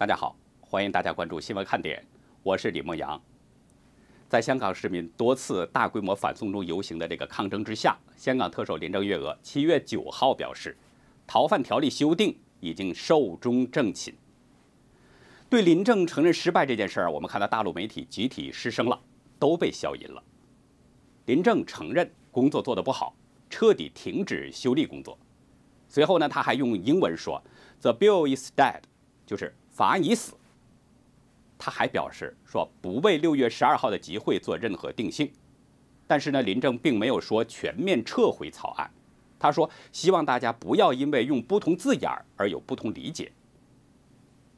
大家好，欢迎大家关注新闻看点，我是李梦阳。在香港市民多次大规模反送中游行的这个抗争之下，香港特首林郑月娥七月九号表示，逃犯条例修订已经寿终正寝。对林郑承认失败这件事儿，我们看到大陆媒体集体失声了，都被消音了。林郑承认工作做得不好，彻底停止修例工作。随后呢，他还用英文说：“The bill is dead。”就是。法你已死。他还表示说不为六月十二号的集会做任何定性，但是呢，林郑并没有说全面撤回草案。他说希望大家不要因为用不同字眼而有不同理解。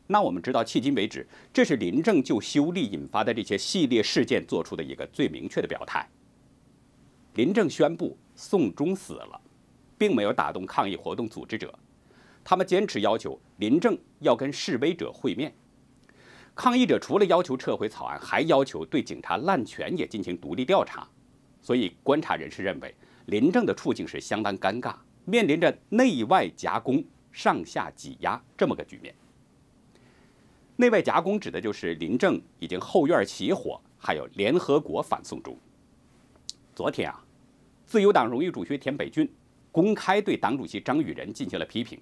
那我们知道，迄今为止，这是林郑就修例引发的这些系列事件做出的一个最明确的表态。林郑宣布宋忠死了，并没有打动抗议活动组织者。他们坚持要求林政要跟示威者会面。抗议者除了要求撤回草案，还要求对警察滥权也进行独立调查。所以，观察人士认为，林政的处境是相当尴尬，面临着内外夹攻、上下挤压这么个局面。内外夹攻指的就是林政已经后院起火，还有联合国反送中。昨天啊，自由党荣誉主席田北俊公开对党主席张宇仁进行了批评。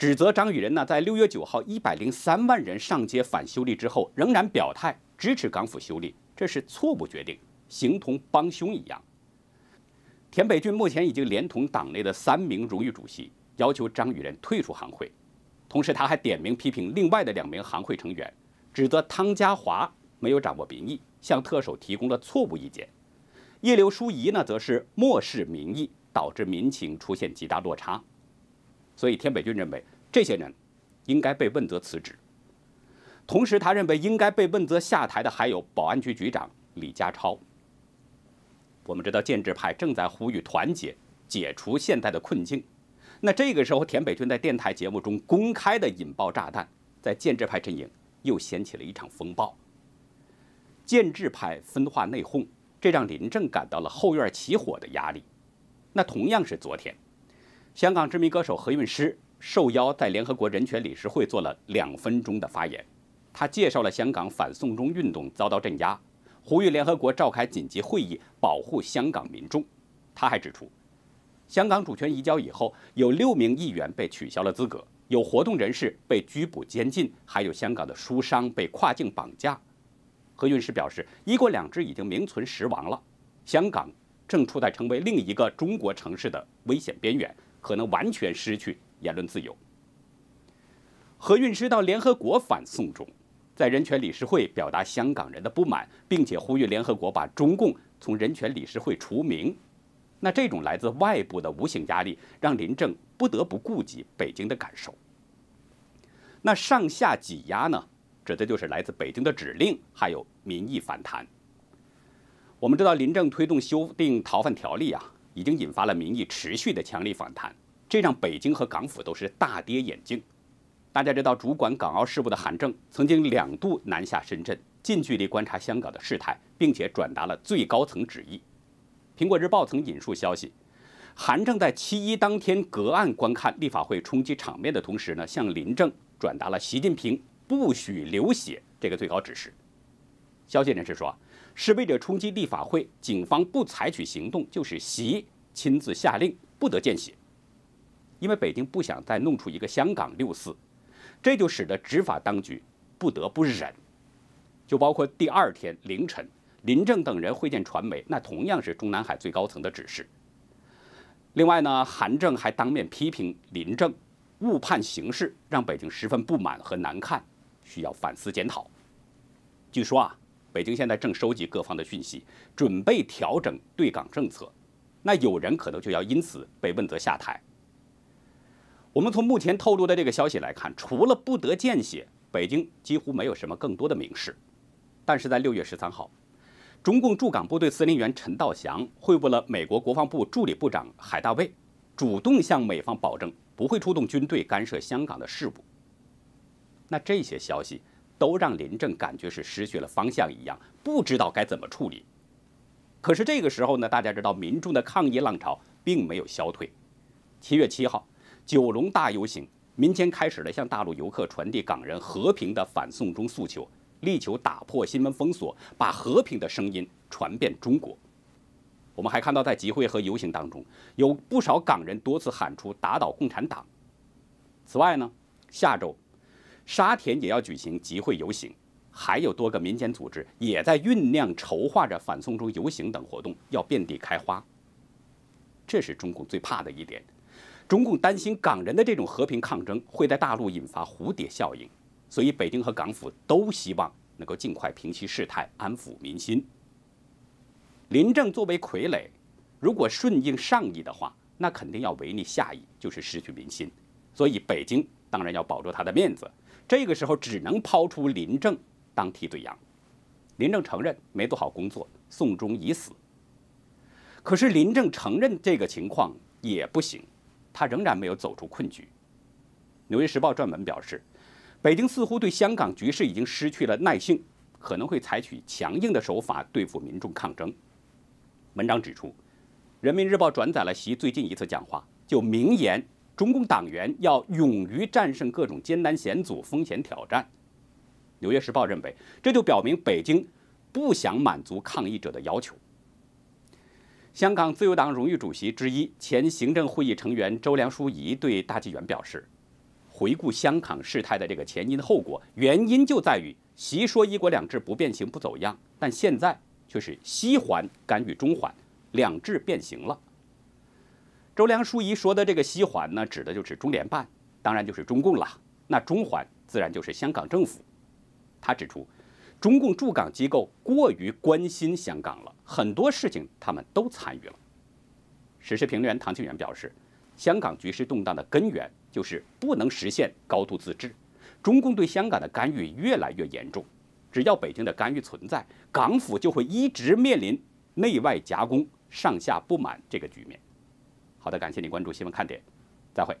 指责张宇仁呢，在六月九号一百零三万人上街反修例之后，仍然表态支持港府修例，这是错误决定，形同帮凶一样。田北俊目前已经连同党内的三名荣誉主席，要求张宇仁退出行会，同时他还点名批评另外的两名行会成员，指责汤家华没有掌握民意，向特首提供了错误意见；叶刘淑仪呢，则是漠视民意，导致民情出现极大落差。所以，田北俊认为这些人应该被问责辞职。同时，他认为应该被问责下台的还有保安局局长李家超。我们知道，建制派正在呼吁团结，解除现在的困境。那这个时候，田北俊在电台节目中公开的引爆炸弹，在建制派阵营又掀起了一场风暴。建制派分化内讧，这让林郑感到了后院起火的压力。那同样是昨天。香港知名歌手何韵诗受邀在联合国人权理事会做了两分钟的发言，他介绍了香港反送中运动遭到镇压，呼吁联合国召开紧急会议保护香港民众。他还指出，香港主权移交以后，有六名议员被取消了资格，有活动人士被拘捕监禁，还有香港的书商被跨境绑架。何韵诗表示，一国两制已经名存实亡了，香港正处在成为另一个中国城市的危险边缘。可能完全失去言论自由。何韵诗到联合国反送中，在人权理事会表达香港人的不满，并且呼吁联合国把中共从人权理事会除名。那这种来自外部的无形压力，让林郑不得不顾及北京的感受。那上下挤压呢，指的就是来自北京的指令，还有民意反弹。我们知道林郑推动修订逃犯条例啊。已经引发了民意持续的强力反弹，这让北京和港府都是大跌眼镜。大家知道，主管港澳事务的韩正曾经两度南下深圳，近距离观察香港的事态，并且转达了最高层旨意。《苹果日报》曾引述消息，韩正在七一当天隔岸观看立法会冲击场面的同时呢，向林郑转达了习近平“不许流血”这个最高指示。消息人士说。是为了冲击立法会，警方不采取行动，就是习亲自下令不得见血，因为北京不想再弄出一个香港六四，这就使得执法当局不得不忍。就包括第二天凌晨，林郑等人会见传媒，那同样是中南海最高层的指示。另外呢，韩正还当面批评林郑误判形势，让北京十分不满和难看，需要反思检讨。据说啊。北京现在正收集各方的讯息，准备调整对港政策，那有人可能就要因此被问责下台。我们从目前透露的这个消息来看，除了不得见血，北京几乎没有什么更多的明示。但是在六月十三号，中共驻港部队司令员陈道祥汇报了美国国防部助理部长海大卫，主动向美方保证不会出动军队干涉香港的事务。那这些消息。都让林郑感觉是失去了方向一样，不知道该怎么处理。可是这个时候呢，大家知道，民众的抗议浪潮并没有消退。七月七号，九龙大游行，民间开始了向大陆游客传递港人和平的反送中诉求，力求打破新闻封锁，把和平的声音传遍中国。我们还看到，在集会和游行当中，有不少港人多次喊出“打倒共产党”。此外呢，下周。沙田也要举行集会游行，还有多个民间组织也在酝酿筹划着反送中游行等活动要遍地开花。这是中共最怕的一点，中共担心港人的这种和平抗争会在大陆引发蝴蝶效应，所以北京和港府都希望能够尽快平息事态，安抚民心。林郑作为傀儡，如果顺应上意的话，那肯定要违逆下意，就是失去民心，所以北京当然要保住他的面子。这个时候只能抛出林政当替罪羊，林政承认没做好工作，宋忠已死。可是林政承认这个情况也不行，他仍然没有走出困局。《纽约时报》撰文表示，北京似乎对香港局势已经失去了耐性，可能会采取强硬的手法对付民众抗争。文章指出，《人民日报》转载了习最近一次讲话，就明言。中共党员要勇于战胜各种艰难险阻、风险挑战。《纽约时报》认为，这就表明北京不想满足抗议者的要求。香港自由党荣誉主席之一、前行政会议成员周良淑仪对《大纪元》表示：“回顾香港事态的这个前因后果，原因就在于习说‘一国两制’不变形不走样，但现在却是西环干预中环，‘两制’变形了。”周梁淑怡说的这个“西环”呢，指的就是中联办，当然就是中共了。那“中环”自然就是香港政府。他指出，中共驻港机构过于关心香港了，很多事情他们都参与了。时事评论员唐庆元表示，香港局势动荡的根源就是不能实现高度自治，中共对香港的干预越来越严重。只要北京的干预存在，港府就会一直面临内外夹攻、上下不满这个局面。好的，感谢你关注新闻看点，再会。